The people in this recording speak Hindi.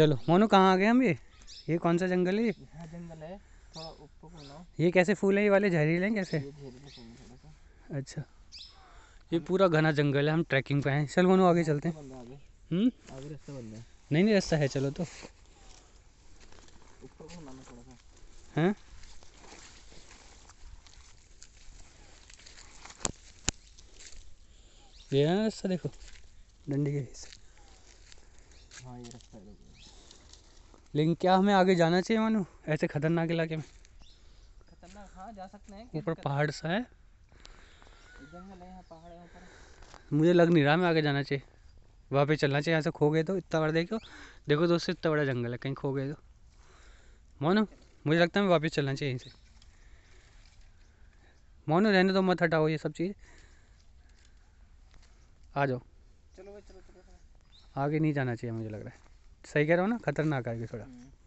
चलो मोनू कहाँ आ गए हम ये ये कौन सा जंगल है ये जंगल है थोड़ा ये कैसे फूल है ये वाले जहरीले हैं कैसे अच्छा ये पूरा घना जंगल है हम ट्रैकिंग पे हैं चल मोनू आगे चलते हैं हम्म? नहीं नहीं रास्ता है चलो तो हैं ये रास्ता देखो डंडी के हिस्से हाँ ये रास्ता लेकिन क्या हमें आगे जाना चाहिए मानो ऐसे खतरनाक इलाके में खतरनाक हाँ जा सकते हैं ऊपर पहाड़ सा है पहाड़ है ऊपर मुझे लग नहीं रहा हमें आगे जाना चाहिए वहाँ पे चलना चाहिए यहाँ से खो गए तो इतना बड़ा देखो देखो दोस्तों इतना बड़ा जंगल है कहीं खो गए तो मोनू मुझे लगता है हमें वापस चलना चाहिए यहीं से मोनू रहने तो मत हटाओ ये सब चीज़ आ जाओ चलो भाई चलो चलो आगे नहीं जाना चाहिए मुझे लग रहा है सही कह रहा हूँ ना खतरनाक आएगी आगे थोड़ा हम्म।